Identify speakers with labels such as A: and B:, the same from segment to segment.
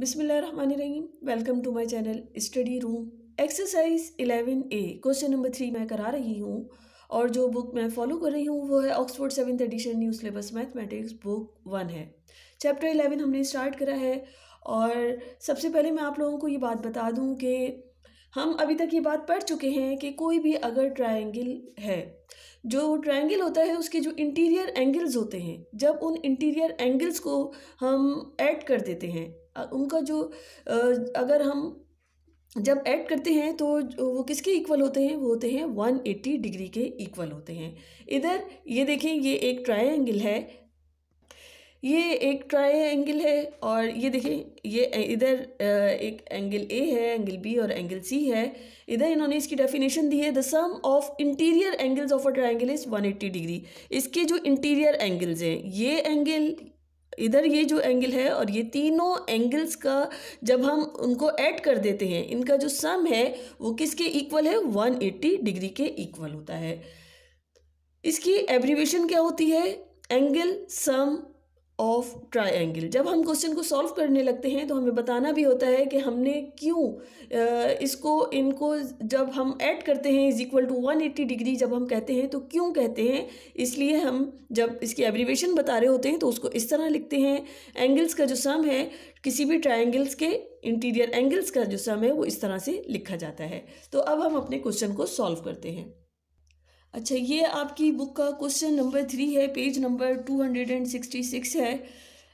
A: बिसमीम welcome to my channel study room exercise 11 A question number three मैं करा रही हूँ और जो बुक मैं फॉलो कर रही हूँ वो है Oxford seventh edition new syllabus mathematics book one है चैप्टर 11 हमने स्टार्ट करा है और सबसे पहले मैं आप लोगों को ये बात बता दूँ कि हम अभी तक ये बात पढ़ चुके हैं कि कोई भी अगर ट्राइंगल है जो ट्राइंगल होता है उसके जो इंटीरियर एंगल्स होते हैं जब उन इंटीरियर एंगल्स को हम ऐड कर देते हैं उनका जो अगर हम जब ऐड करते हैं तो वो किसके इक्वल होते हैं वो होते हैं 180 डिग्री के इक्वल होते हैं इधर ये देखें ये एक ट्रायंगल है ये एक ट्रायंगल है और ये देखें ये इधर एक एंगल ए है एंगल बी और एंगल सी है इधर इन्होंने इसकी डेफिनेशन दी है the sum of interior angles of a triangle is 180 degree इसके जो इंटीरियर एंगल्स हैं ये एंगल इधर ये जो एंगल है और ये तीनों एंगल्स का जब हम उनको ऐड कर देते हैं इनका जो सम है वो किसके इक्वल है 180 डिग्री के इक्वल होता है इसकी एब्रीवेशन क्या होती है एंगल सम ऑफ ट्राइंगल जब हम क्वेश्चन को सॉल्व करने लगते हैं तो हमें बताना भी होता है कि हमने क्यों इसको इनको जब हम ऐड करते हैं is equal to one eighty degree जब हम कहते हैं तो क्यों कहते हैं इसलिए हम जब इसकी एब्रीवेशन बता रहे होते हैं तो उसको इस तरह लिखते हैं एंगल्स का जो सम है किसी भी ट्राइंगल्स के इंटीरियर एंगल्स का जो सम है वो इस तरह से लिखा जाता है तो अब हम अपने क्वेश्चन को सॉल्व करते हैं अच्छा ये आपकी बुक का क्वेश्चन नंबर थ्री है page number two hundred and sixty six है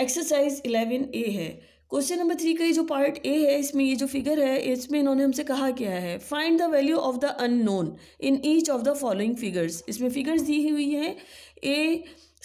A: एक्सरसाइज इलेवन ए है क्वेश्चन नंबर थ्री का ये जो पार्ट ए है इसमें ये जो फिगर है इसमें इन्होंने हमसे कहा क्या है find the value of the unknown in each of the following figures इसमें फिगर्स दी हुई हैं ए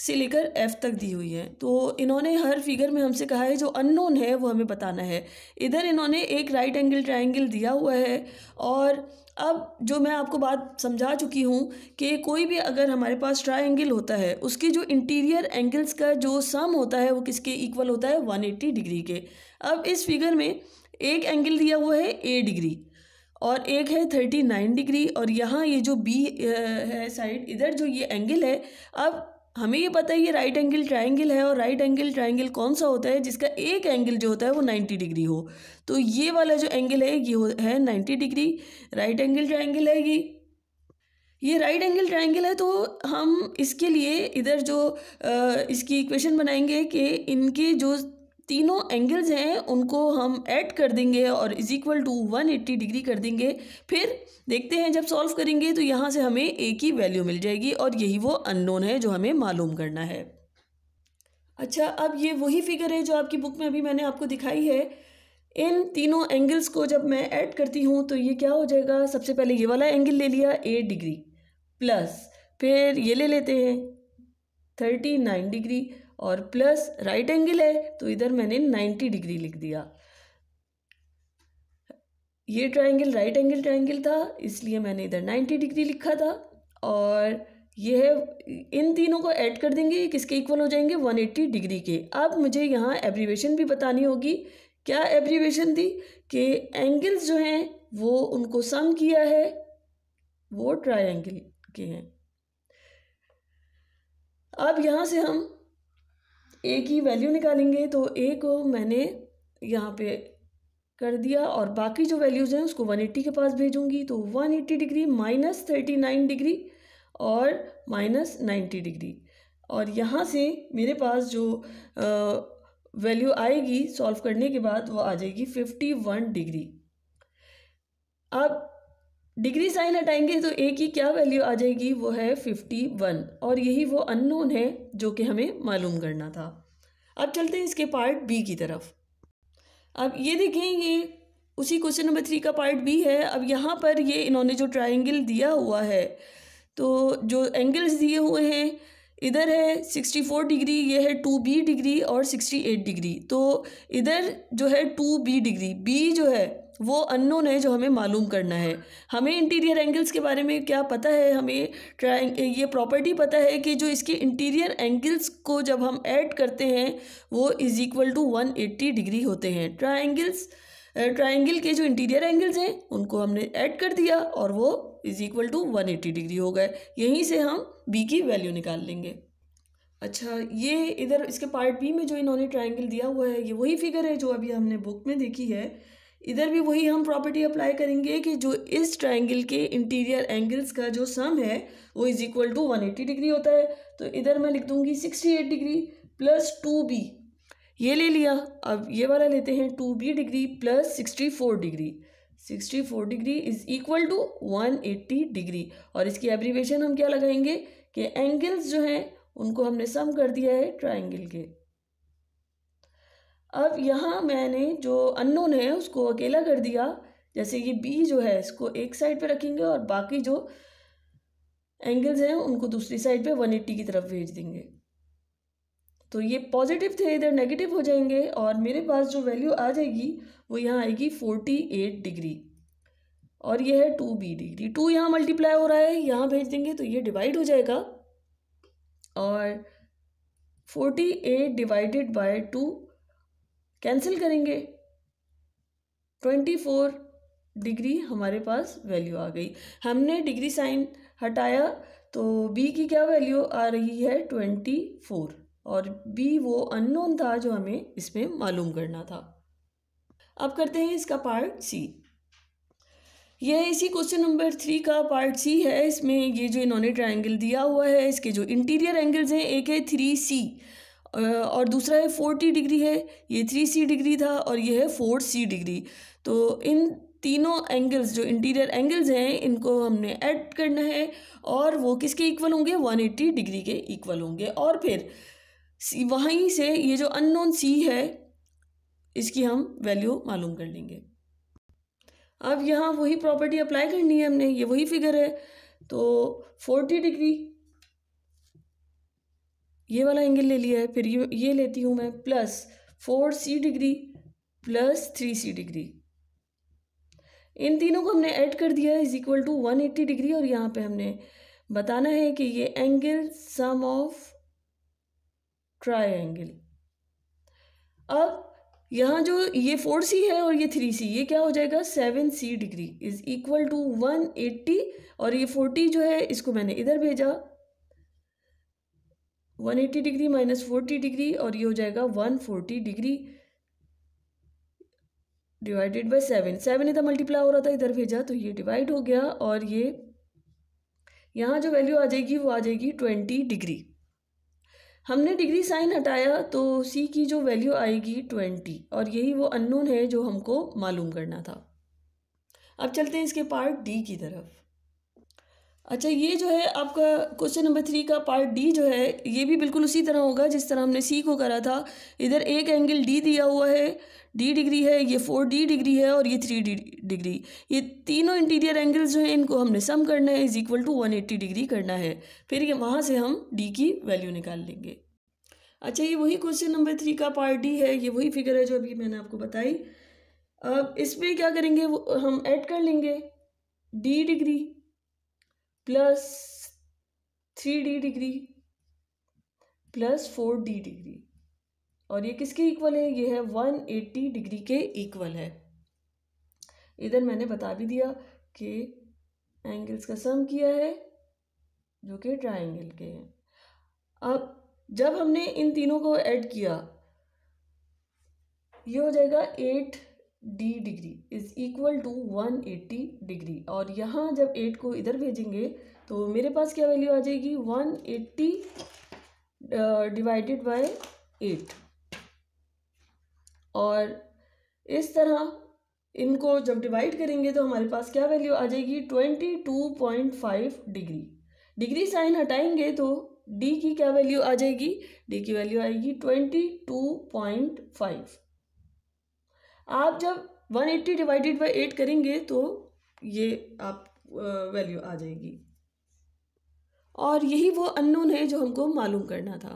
A: से लेकर एफ़ तक दी हुई है तो इन्होंने हर फिगर में हमसे कहा है जो अननोन है वो हमें बताना है इधर इन्होंने एक राइट एंगल ट्राइंगल दिया हुआ है और अब जो मैं आपको बात समझा चुकी हूँ कि कोई भी अगर हमारे पास ट्राइंगल होता है उसके जो इंटीरियर एंगल्स का जो सम होता है वो किसके इक्वल होता है वन डिग्री के अब इस फिगर में एक एंगल दिया हुआ है ए डिग्री और एक है थर्टी नाइन डिग्री और यहाँ ये जो बी है साइड इधर जो ये एंगल है अब हमें ये पता है ये राइट एंगल ट्राइंगल है और राइट एंगल ट्राइंगल कौन सा होता है जिसका एक एंगल जो होता है वो नाइन्टी डिग्री हो तो ये वाला जो एंगल है ये है ninety degree right angle triangle है ये ये राइट एंगल ट्राइंगल है तो हम इसके लिए इधर जो इसकी इक्वेशन बनाएंगे कि इनके जो तीनों एंगल्स हैं उनको हम ऐड कर देंगे और is equal to one eighty degree कर देंगे फिर देखते हैं जब सॉल्व करेंगे तो यहाँ से हमें ए की वैल्यू मिल जाएगी और यही वो अननोन है जो हमें मालूम करना है अच्छा अब ये वही फिगर है जो आपकी बुक में अभी मैंने आपको दिखाई है इन तीनों एंगल्स को जब मैं ऐड करती हूँ तो ये क्या हो जाएगा सबसे पहले ये वाला एंगल ले लिया एट डिग्री प्लस फिर ये ले लेते हैं थर्टी नाइन डिग्री और प्लस राइट एंगल है तो इधर मैंने नाइन्टी डिग्री लिख दिया ये ट्राइंगल राइट एंगल ट्राइंगल था इसलिए मैंने इधर नाइन्टी डिग्री लिखा था और ये है इन तीनों को ऐड कर देंगे किसके इक्वल हो जाएंगे वन एट्टी डिग्री के अब मुझे यहाँ एब्रीवेशन भी बतानी होगी क्या एब्रीवेशन थी कि एंगल्स जो हैं वो उनको सम किया है वो ट्राइंगल के हैं अब यहाँ से हम ए की वैल्यू निकालेंगे तो ए को मैंने यहाँ पे कर दिया और बाकी जो वैल्यूज़ हैं उसको 180 के पास भेजूंगी तो 180 degree minus thirty nine degree और माइनस नाइन्टी डिग्री और यहाँ से मेरे पास जो वैल्यू आएगी सॉल्व करने के बाद वो आ जाएगी फिफ्टी वन डिग्री अब डिग्री साइन हटाएंगे तो ए की क्या वैल्यू आ जाएगी वो है फिफ्टी वन और यही वो अननोन है जो कि हमें मालूम करना था अब चलते हैं इसके पार्ट बी की तरफ अब ये देखें ये उसी क्वेश्चन नंबर थ्री का पार्ट बी है अब यहाँ पर ये इन्होंने जो ट्राइंगल दिया हुआ है तो जो एंगल्स दिए हुए हैं इधर है सिक्सटी फोर डिग्री ये है टू बी डिग्री और सिक्सटी एट डिग्री तो इधर जो है टू बी डिग्री बी जो है वो अननोन है जो हमें मालूम करना है हमें इंटीरियर एंगल्स के बारे में क्या पता है हमें ट्राइंग ये प्रॉपर्टी पता है कि जो इसके इंटीरियर एंगल्स को जब हम ऐड करते हैं वो is equal to one eighty degree होते हैं ट्राइंगल्स ट्राइंगल के जो इंटीरियर एंगल्स हैं उनको हमने ऐड कर दिया और वो is equal to one eighty degree हो गए यहीं से हम बी की वैल्यू निकाल लेंगे अच्छा ये इधर इसके पार्ट बी में जो इन्होंने ट्राइंगल दिया हुआ है ये वही फिगर है जो अभी हमने बुक में देखी है इधर भी वही हम प्रॉपर्टी अप्लाई करेंगे कि जो इस ट्राइंगल के इंटीरियर एंगल्स का जो सम है वो is equal to one eighty degree होता है तो इधर मैं लिख दूंगी sixty eight degree plus two B ये ले लिया अब ये वाला लेते हैं two B degree plus sixty four degree sixty four degree is equal to one eighty degree और इसकी एब्रीवेशन हम क्या लगाएंगे कि एंगल्स जो हैं उनको हमने सम कर दिया है ट्राइंगल के अब यहाँ मैंने जो अननोन है उसको अकेला कर दिया जैसे ये बी जो है इसको एक साइड पे रखेंगे और बाकी जो एंगल्स हैं उनको दूसरी साइड पे वन एट्टी की तरफ भेज देंगे तो ये पॉजिटिव थे इधर नेगेटिव हो जाएंगे और मेरे पास जो वैल्यू आ जाएगी वो यहाँ आएगी फोर्टी एट डिग्री और ये है टू बी डिग्री टू यहाँ मल्टीप्लाई हो रहा है यहाँ भेज देंगे तो ये डिवाइड हो जाएगा और forty eight divided by two cancel करेंगे ट्वेंटी फोर डिग्री हमारे पास वैल्यू आ गई हमने डिग्री साइन हटाया तो बी की क्या वैल्यू आ रही है ट्वेंटी फोर और बी वो अननोन था जो हमें इसमें मालूम करना था अब करते हैं इसका पार्ट सी यह इसी क्वेश्चन नंबर थ्री का पार्ट सी है इसमें ये जो इन्होंने ट्रायंगल दिया हुआ है इसके जो इंटीरियर एंगल्स हैं एक है थ्री सी और दूसरा है फोर्टी डिग्री है ये थ्री सी डिग्री था और ये है फोर सी डिग्री तो इन तीनों एंगल्स जो इंटीरियर एंगल्स हैं इनको हमने ऐड करना है और वो किसके इक्वल होंगे वन एट्टी डिग्री के इक्वल होंगे और फिर वहीं से ये जो अननोन सी है इसकी हम वैल्यू मालूम कर लेंगे अब यहाँ वही प्रॉपर्टी अप्लाई करनी है हमने ये वही फिगर है तो फोर्टी डिग्री ये वाला एंगल ले लिया है फिर ये ये लेती हूँ मैं plus four C degree plus three C degree इन तीनों को हमने ऐड कर दिया है is equal to one eighty degree और यहाँ पे हमने बताना है कि ये angle sum of triangle अब यहाँ जो ये फोर सी है और ये थ्री सी ये क्या हो जाएगा seven C degree is equal to one eighty और ये फोर्टी जो है इसको मैंने इधर भेजा one eighty degree minus forty degree और ये हो जाएगा one forty degree divided by seven seven इधर तो मल्टीप्लाई हो रहा था इधर भेजा तो ये डिवाइड हो गया और ये यहाँ जो वैल्यू आ जाएगी वो आ जाएगी ट्वेंटी डिग्री हमने डिग्री साइन हटाया तो सी की जो वैल्यू आएगी ट्वेंटी और यही वो अननोन है जो हमको मालूम करना था अब चलते हैं इसके पार्ट डी की तरफ अच्छा ये जो है आपका क्वेश्चन नंबर थ्री का पार्ट डी जो है ये भी बिल्कुल उसी तरह होगा जिस तरह हमने सी को करा था इधर एक एंगल डी दिया हुआ है डी डिग्री है ये फोर डी डिग्री है और ये थ्री डी डिग्री ये तीनों इंटीरियर एंगल्स जो हैं इनको हमने सम करना है is equal to one eighty degree करना है फिर ये वहाँ से हम डी की वैल्यू निकाल लेंगे अच्छा ये वही क्वेश्चन नंबर थ्री का पार्ट डी है ये वही फिगर है जो अभी मैंने आपको बताई अब इसमें क्या करेंगे वो हम ऐड कर लेंगे D degree plus three D degree plus four D degree और ये किसके इक्वल है ये है वन एट्टी डिग्री के इक्वल है इधर मैंने बता भी दिया कि एंगल्स का सम किया है जो कि ट्राइंगल के हैं अब जब हमने इन तीनों को ऐड किया ये हो जाएगा eight D degree is equal to one eighty degree और यहाँ जब एट को इधर भेजेंगे तो मेरे पास क्या वैल्यू आ जाएगी one eighty divided by eight और इस तरह इनको जब डिवाइड करेंगे तो हमारे पास क्या वैल्यू आ जाएगी twenty two point five degree degree sign हटाएंगे तो डी की क्या वैल्यू आ जाएगी डी की वैल्यू आएगी ट्वेंटी टू पॉइंट फाइव आप जब 180 एट्टी डिवाइडेड बाई एट करेंगे तो ये आप वैल्यू आ जाएगी और यही वो अननोन है जो हमको मालूम करना था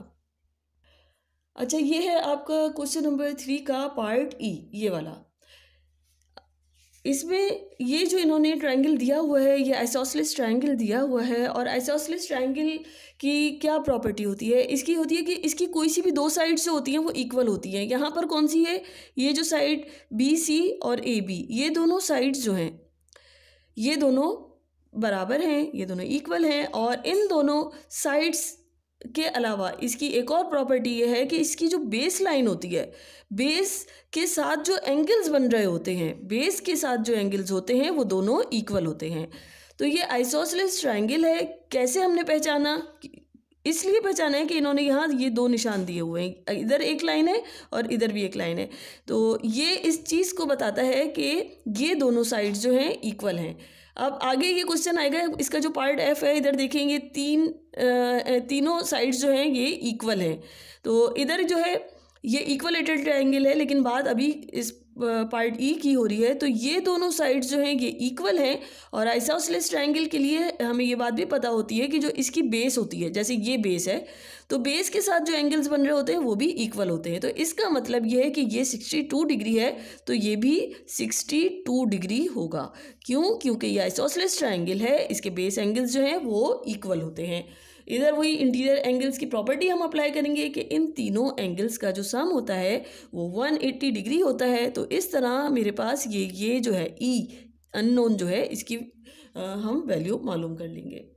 A: अच्छा ये है आपका क्वेश्चन नंबर थ्री का पार्ट ई e, ये वाला इसमें ये जो इन्होंने ट्रायंगल दिया हुआ है ये आइसोसलिस ट्रायंगल दिया हुआ है और आइसोसलिस ट्रायंगल की क्या प्रॉपर्टी होती है इसकी होती है कि इसकी कोई सी भी दो साइड जो होती हैं वो इक्वल होती हैं यहाँ पर कौन सी है ये जो साइड बी सी और ए बी ये दोनों साइड्स जो हैं ये दोनों बराबर हैं ये दोनों इक्वल हैं और इन दोनों साइड्स के अलावा इसकी एक और प्रॉपर्टी ये है कि इसकी जो बेस लाइन होती है बेस के साथ जो एंगल्स बन रहे होते हैं बेस के साथ जो एंगल्स होते हैं वो दोनों इक्वल होते हैं तो ये आइसोसलेस ट्राइंगल है कैसे हमने पहचाना इसलिए पहचाना है कि इन्होंने यहाँ ये दो निशान दिए हुए हैं इधर एक लाइन है और इधर भी एक लाइन है तो ये इस चीज़ को बताता है कि ये दोनों साइड्स जो हैं इक्वल हैं अब आगे ये क्वेश्चन आएगा इसका जो पार्ट एफ है इधर देखेंगे तीन तीनों साइड्स जो हैं ये इक्वल हैं तो इधर जो है ये इक्वल एटेड ट्राइंगल है लेकिन बात अभी इस पार्ट ई e की हो रही है तो ये दोनों साइड्स जो हैं ये इक्वल हैं और आइसोसलेस ट्रायंगल के लिए हमें ये बात भी पता होती है कि जो इसकी बेस होती है जैसे ये बेस है तो बेस के साथ जो एंगल्स बन रहे होते हैं वो भी इक्वल होते हैं तो इसका मतलब ये है कि ये सिक्सटी टू डिग्री है तो ये भी सिक्सटी टू डिग्री होगा क्यों क्योंकि ये आइसोसलेस ट्राइंगल है इसके बेस एंगल्स जो हैं वो इक्वल होते हैं इधर वही इंटीरियर एंगल्स की प्रॉपर्टी हम अप्लाई करेंगे कि इन तीनों एंगल्स का जो सम होता है वो 180 डिग्री होता है तो इस तरह मेरे पास ये ये जो है ई e, अननोन जो है इसकी आ, हम वैल्यू मालूम कर लेंगे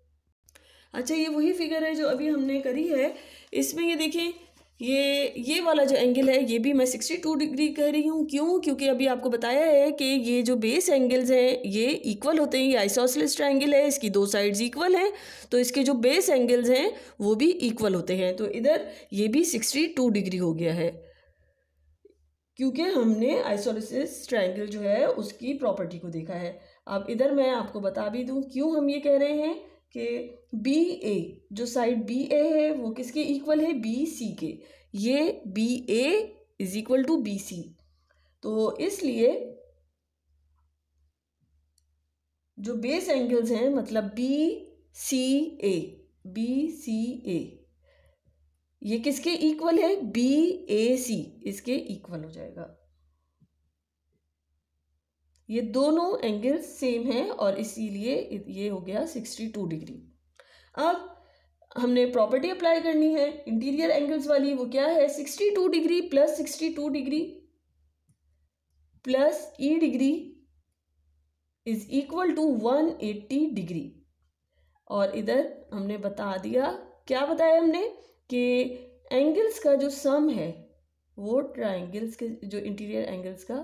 A: अच्छा ये वही फिगर है जो अभी हमने करी है इसमें ये देखें ये ये वाला जो एंगल है ये भी मैं सिक्सटी टू डिग्री कह रही हूँ क्यों क्योंकि अभी आपको बताया है कि ये जो बेस एंगल्स हैं ये इक्वल होते हैं ये आइसोसलिस ट्राइंगल है इसकी दो साइड्स इक्वल हैं तो इसके जो बेस एंगल्स हैं वो भी इक्वल होते हैं तो इधर ये भी सिक्सटी टू डिग्री हो गया है क्योंकि हमने आइसोलिस ट्राइंगल जो है उसकी प्रॉपर्टी को देखा है अब इधर मैं आपको बता भी दूँ क्यों हम ये कह रहे हैं कि बी ए जो साइड बी ए है वो किसके इक्वल है बी सी के ये B A is equal to B C तो इसलिए जो बेस एंगल्स हैं मतलब B C A B C ए ये किसके इक्वल है बी ए सी इसके इक्वल हो जाएगा ये दोनों एंगल सेम है और इसीलिए ये हो गया सिक्सटी टू डिग्री अब हमने प्रॉपर्टी अप्लाई करनी है इंटीरियर एंगल्स वाली वो क्या है sixty two degree plus sixty two degree plus E degree is equal to one eighty degree और इधर हमने बता दिया क्या बताया हमने कि एंगल्स का जो सम है वो ट्राइंगल्स के जो इंटीरियर एंगल्स का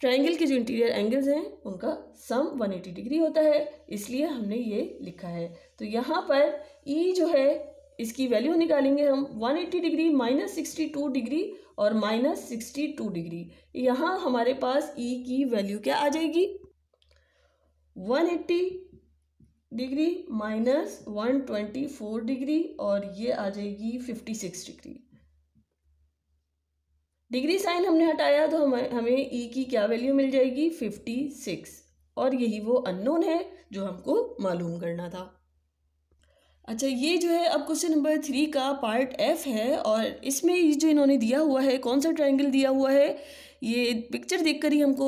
A: ट्राइंगल के जो इंटीरियर एंगल्स हैं उनका सम 180 डिग्री होता है इसलिए हमने ये लिखा है तो यहाँ पर ई e जो है इसकी वैल्यू निकालेंगे हम 180 डिग्री माइनस सिक्सटी डिग्री और माइनस सिक्सटी डिग्री यहाँ हमारे पास ई e की वैल्यू क्या आ जाएगी 180 डिग्री माइनस 124 डिग्री और ये आ जाएगी 56 डिग्री डिग्री साइन हमने हटाया तो हम हमें ई e की क्या वैल्यू मिल जाएगी फिफ्टी सिक्स और यही वो अननोन है जो हमको मालूम करना था अच्छा ये जो है अब क्वेश्चन नंबर थ्री का पार्ट एफ है और इसमें जो इन्होंने दिया हुआ है कौन सा ट्राइंगल दिया हुआ है ये पिक्चर देखकर ही हमको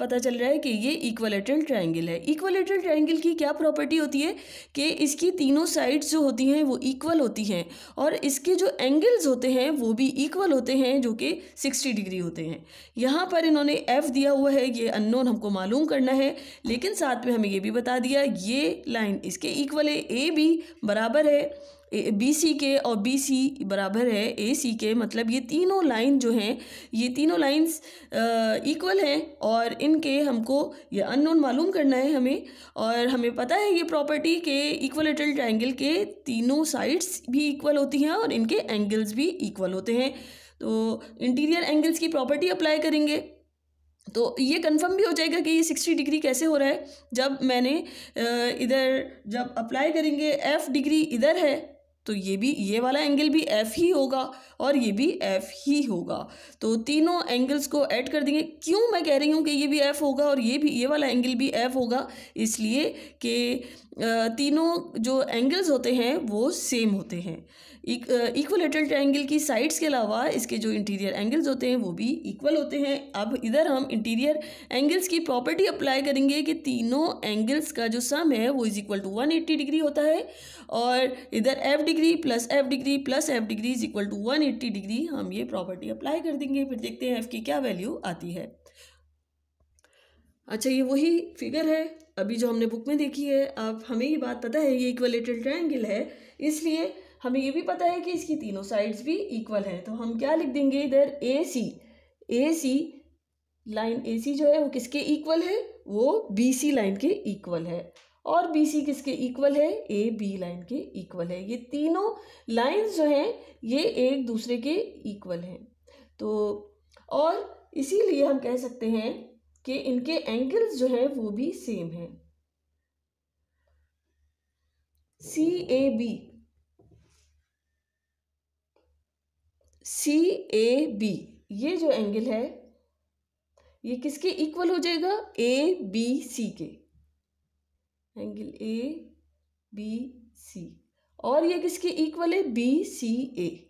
A: पता चल रहा है कि ये इक्वलेटरल ट्रायंगल है इक्वलेटरल ट्रायंगल की क्या प्रॉपर्टी होती है कि इसकी तीनों साइड्स जो होती हैं वो इक्वल होती हैं और इसके जो एंगल्स होते हैं वो भी इक्वल होते हैं जो कि सिक्सटी डिग्री होते हैं यहाँ पर इन्होंने एफ दिया हुआ है ये अननोन हमको मालूम करना है लेकिन साथ में हमें ये भी बता दिया ये लाइन इसके इक्वल है ए भी बराबर है बी सी के और बी सी बराबर है ए सी के मतलब ये तीनों लाइन जो हैं ये तीनों लाइंस इक्वल हैं और इनके हमको ये अननोन मालूम करना है हमें और हमें पता है ये प्रॉपर्टी के इक्वलेटरल ट्रायंगल के तीनों साइड्स भी इक्वल होती हैं और इनके एंगल्स भी इक्वल होते हैं तो इंटीरियर एंगल्स की प्रॉपर्टी अप्लाई करेंगे तो ये कंफर्म भी हो जाएगा कि ये सिक्सटी डिग्री कैसे हो रहा है जब मैंने इधर जब अप्लाई करेंगे एफ़ डिग्री इधर है तो ये भी ये वाला एंगल भी एफ़ ही होगा और ये भी एफ़ ही होगा तो तीनों एंगल्स को ऐड कर देंगे क्यों मैं कह रही हूँ कि ये भी एफ़ होगा और ये भी ये वाला एंगल भी एफ़ होगा इसलिए कि तीनों जो एंगल्स होते हैं वो सेम होते हैं इक्वलेटरल ट्रायंगल की साइड्स के अलावा इसके जो इंटीरियर एंगल्स होते हैं वो भी इक्वल होते हैं अब इधर हम इंटीरियर एंगल्स की प्रॉपर्टी अप्लाई करेंगे कि तीनों एंगल्स का जो सम है वो is equal to one eighty degree होता है और इधर F degree plus F degree plus F degree is equal to one eighty degree हम ये प्रॉपर्टी अप्लाई कर देंगे फिर देखते हैं एफ की क्या वैल्यू आती है अच्छा ये वही फिगर है अभी जो हमने बुक में देखी है अब हमें ये बात पता है ये इक्वलेटरल ट्रायंगल है इसलिए हमें ये भी पता है कि इसकी तीनों साइड्स भी इक्वल है तो हम क्या लिख देंगे इधर ए सी ए सी लाइन ए सी जो है वो किसके इक्वल है वो बी सी लाइन के इक्वल है और बी सी किसके इक्वल है ए बी लाइन के इक्वल है ये तीनों लाइंस जो हैं ये एक दूसरे के इक्वल हैं तो और इसीलिए हम कह सकते हैं कि इनके एंगल्स जो है वो भी सेम है सी A B C A B ये जो एंगल है ये किसके इक्वल हो जाएगा ए बी सी के एंगल ए बी सी और ये किसके इक्वल है B C A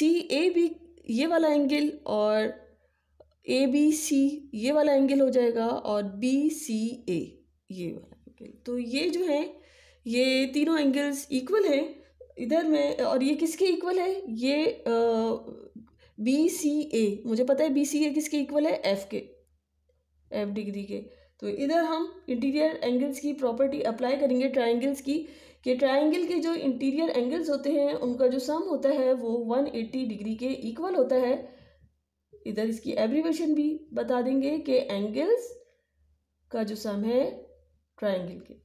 A: C A B ये वाला एंगल और ए बी सी ये वाला एंगल हो जाएगा और बी सी ए ये वाला एंगल तो ये जो है ये तीनों एंगल्स इक्वल हैं इधर में और ये किसके इक्वल है ये बी सी ए मुझे पता है बी सी ए किसके इक्वल है एफ के एफ डिग्री के तो इधर हम इंटीरियर एंगल्स की प्रॉपर्टी अप्लाई करेंगे ट्राइंगल्स की कि ट्राइंगल के जो इंटीरियर एंगल्स होते हैं उनका जो सम होता है वो 180 डिग्री के इक्वल होता है इधर इसकी एब्रीवेशन भी बता देंगे कि एंगल्स का जो सम है ट्राइंगल के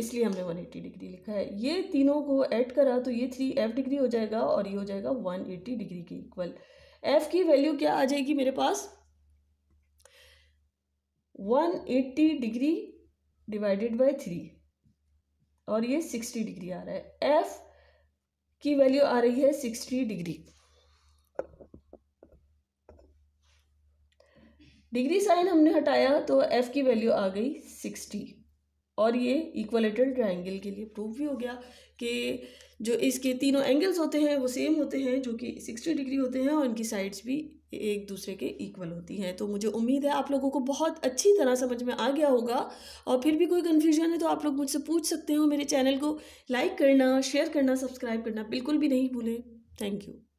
A: इसलिए हमने 180 डिग्री लिखा है ये तीनों को ऐड करा तो ये थ्री एफ डिग्री हो जाएगा और ये हो जाएगा 180 डिग्री के इक्वल एफ की वैल्यू क्या आ जाएगी मेरे पास 180 डिग्री डिवाइडेड बाय थ्री और ये सिक्सटी डिग्री आ रहा है एफ की वैल्यू आ रही है सिक्सटी डिग्री डिग्री साइन हमने हटाया तो एफ की वैल्यू आ गई सिक्सटी और ये इक्वलेटर ट्राइंगल के लिए प्रूव भी हो गया कि जो इसके तीनों एंगल्स होते हैं वो सेम होते हैं जो कि सिक्सटी डिग्री होते हैं और इनकी साइड्स भी एक दूसरे के इक्वल होती हैं तो मुझे उम्मीद है आप लोगों को बहुत अच्छी तरह समझ में आ गया होगा और फिर भी कोई कन्फ्यूजन है तो आप लोग मुझसे पूछ सकते हो मेरे चैनल को लाइक करना शेयर करना सब्सक्राइब करना बिल्कुल भी नहीं भूलें थैंक यू